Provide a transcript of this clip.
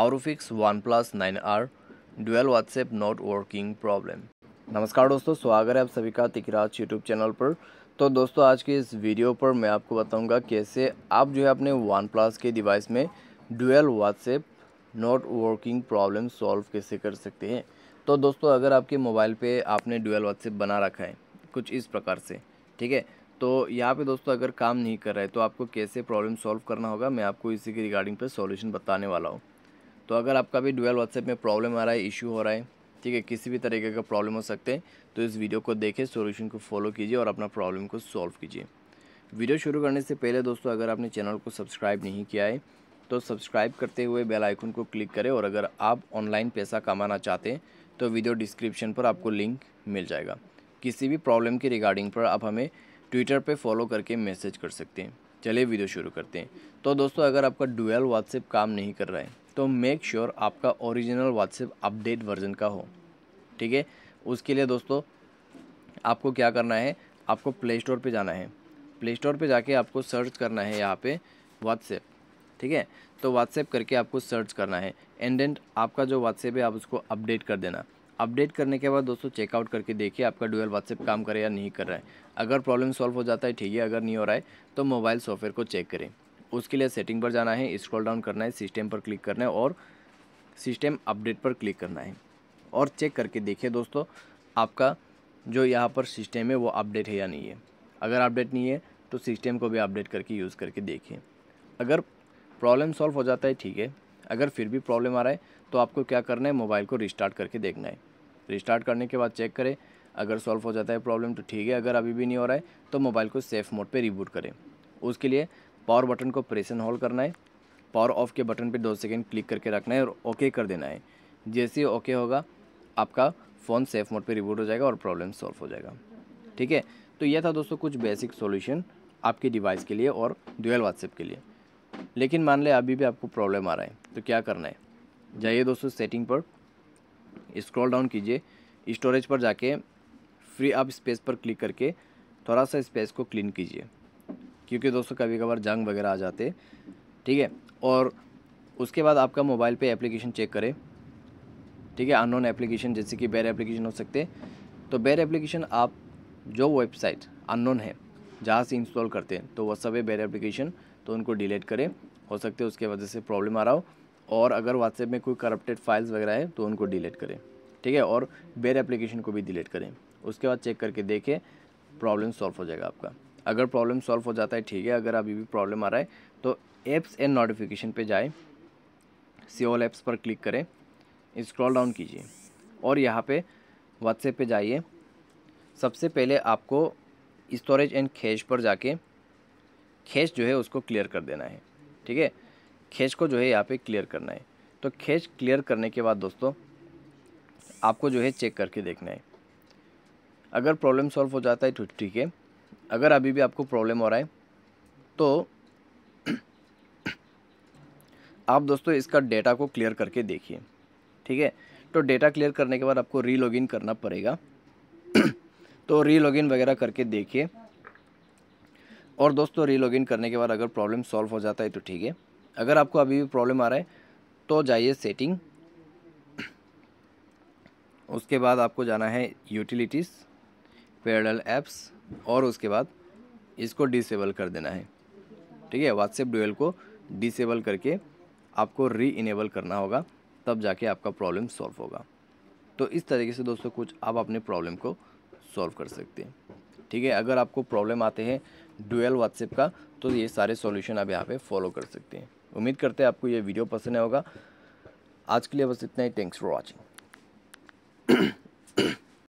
fix OnePlus nine or dual WhatsApp not working problem नमस्कार दोस्तों स्वागत है आप सभी का तिकराज यूट्यूब चैनल पर तो दोस्तों आज के इस वीडियो पर मैं आपको बताऊंगा कैसे आप जो है अपने वन प्लस के डिवाइस में dual WhatsApp not working problem solve कैसे कर सकते हैं तो दोस्तों अगर आपके मोबाइल पर आपने डुअल व्हाट्सएप बना रखा है कुछ इस प्रकार से ठीक है तो यहाँ पे दोस्तों अगर काम नहीं कर रहा है तो आपको कैसे प्रॉब्लम सॉल्व करना होगा मैं आपको इसी के रिगार्डिंग पर सॉल्यूशन बताने वाला हूँ तो अगर आपका भी डुअल व्हाट्सएप में प्रॉब्लम आ रहा है इशू हो रहा है ठीक है किसी भी तरीके का प्रॉब्लम हो सकते हैं तो इस वीडियो को देखें सोल्यूशन को फॉलो कीजिए और अपना प्रॉब्लम को सॉल्व कीजिए वीडियो शुरू करने से पहले दोस्तों अगर आपने चैनल को सब्सक्राइब नहीं किया है तो सब्सक्राइब करते हुए बेल आइकन को क्लिक करें और अगर आप ऑनलाइन पैसा कमाना चाहते हैं तो वीडियो डिस्क्रिप्शन पर आपको लिंक मिल जाएगा किसी भी प्रॉब्लम के रिगार्डिंग पर आप हमें ट्विटर पर फॉलो करके मैसेज कर सकते हैं चलिए वीडियो शुरू करते हैं तो दोस्तों अगर आपका डुअल व्हाट्सएप काम नहीं कर रहा है तो मेक श्योर sure आपका ओरिजिनल व्हाट्सएप अपडेट वर्जन का हो ठीक है उसके लिए दोस्तों आपको क्या करना है आपको प्ले स्टोर पर जाना है प्ले स्टोर पर जाके आपको सर्च करना है यहाँ पे व्हाट्सएप ठीक है तो व्हाट्सएप करके आपको सर्च करना है एंड एंड आपका जो व्हाट्सएप है आप उसको अपडेट कर देना अपडेट करने के बाद दोस्तों चेकआउट करके देखिए आपका डुअल व्हाट्सएप काम करे या नहीं कर रहा है अगर प्रॉब्लम सॉल्व हो जाता है ठीक है अगर नहीं हो रहा है तो मोबाइल सॉफ्टवेयर को चेक करें उसके लिए सेटिंग पर जाना है स्क्रॉल डाउन करना है सिस्टम पर क्लिक करना है और सिस्टम अपडेट पर क्लिक करना है और चेक करके देखिए दोस्तों आपका जो यहाँ पर सिस्टम है वो अपडेट है या नहीं है अगर अपडेट नहीं है तो सिस्टम को भी अपडेट करके यूज़ करके देखें अगर प्रॉब्लम सॉल्व हो जाता है ठीक है अगर फिर भी प्रॉब्लम आ रहा है तो आपको क्या करना है मोबाइल को रिस्टार्ट करके देखना है रिस्टार्ट करने के बाद चेक करें अगर सॉल्व हो जाता है प्रॉब्लम तो ठीक है अगर अभी भी नहीं हो रहा है तो मोबाइल को सेफ़ मोड पर रिबूट करें उसके लिए पावर बटन को प्रेसन होल्ड करना है पावर ऑफ के बटन पे दो सेकेंड क्लिक करके रखना है और ओके कर देना है जैसे ओके होगा आपका फ़ोन सेफ मोड पे रिबूट हो जाएगा और प्रॉब्लम सॉल्व हो जाएगा ठीक है तो यह था दोस्तों कुछ बेसिक सॉल्यूशन आपके डिवाइस के लिए और डुअल व्हाट्सएप के लिए लेकिन मान लें अभी भी आपको प्रॉब्लम आ रहा है तो क्या करना है जाइए दोस्तों सेटिंग पर स्क्रॉल डाउन कीजिए स्टोरेज पर जाके फ्री आप स्पेस पर क्लिक करके थोड़ा सा स्पेस को क्लीन कीजिए क्योंकि दोस्तों कभी कभार जंग वगैरह आ जाते ठीक है और उसके बाद आपका मोबाइल पे एप्लीकेशन चेक करें ठीक है अननोन एप्लीकेशन जैसे कि बैर एप्लीकेशन हो सकते तो बैर एप्लीकेशन आप जो वेबसाइट अननोन है जहाँ से इंस्टॉल करते हैं तो वह सब है बैर एप्लीकेशन तो उनको डिलीट करें हो सकते उसके वजह से प्रॉब्लम आ रहा हो और अगर व्हाट्सएप में कोई करप्टेड फाइल्स वगैरह है तो उनको डिलीट करें ठीक है और बेर एप्लीकेशन को भी डिलीट करें उसके बाद चेक करके देखें प्रॉब्लम सॉल्व हो जाएगा आपका अगर प्रॉब्लम सॉल्व हो जाता है ठीक है अगर अभी भी प्रॉब्लम आ रहा है तो ऐप्स एंड नोटिफिकेशन पे जाए सी ऑल ऐप्स पर क्लिक करें स्क्रॉल डाउन कीजिए और यहाँ पे व्हाट्सएप पे जाइए सबसे पहले आपको स्टोरेज एंड खेश पर जाके खेच जो है उसको क्लियर कर देना है ठीक है खेच को जो है यहाँ पे क्लियर करना है तो खेच क्लियर करने के बाद दोस्तों आपको जो है चेक करके देखना है अगर प्रॉब्लम सॉल्व हो जाता है तो ठीक है अगर अभी भी आपको प्रॉब्लम हो रहा है तो आप दोस्तों इसका डेटा को क्लियर करके देखिए ठीक है तो डेटा क्लियर करने के बाद आपको री लॉगिन करना पड़ेगा तो री लॉगिन वगैरह करके देखिए और दोस्तों री लॉगिन करने के बाद अगर प्रॉब्लम सॉल्व हो जाता है तो ठीक है अगर आपको अभी भी प्रॉब्लम आ रहा है तो जाइए सेटिंग उसके बाद आपको जाना है यूटिलिटीज़ पेडल एप्स और उसके बाद इसको डिसेबल कर देना है ठीक है व्हाट्सएप डुएल को डिसेबल करके आपको री इनेबल करना होगा तब जाके आपका प्रॉब्लम सॉल्व होगा तो इस तरीके से दोस्तों कुछ आप अपने प्रॉब्लम को सॉल्व कर सकते हैं ठीक है अगर आपको प्रॉब्लम आते हैं डुएल व्हाट्सएप का तो ये सारे सॉल्यूशन आप यहाँ पे फॉलो कर सकते हैं उम्मीद करते हैं आपको ये वीडियो पसंद आएगा आज के लिए बस इतना ही थैंक्स फॉर वॉचिंग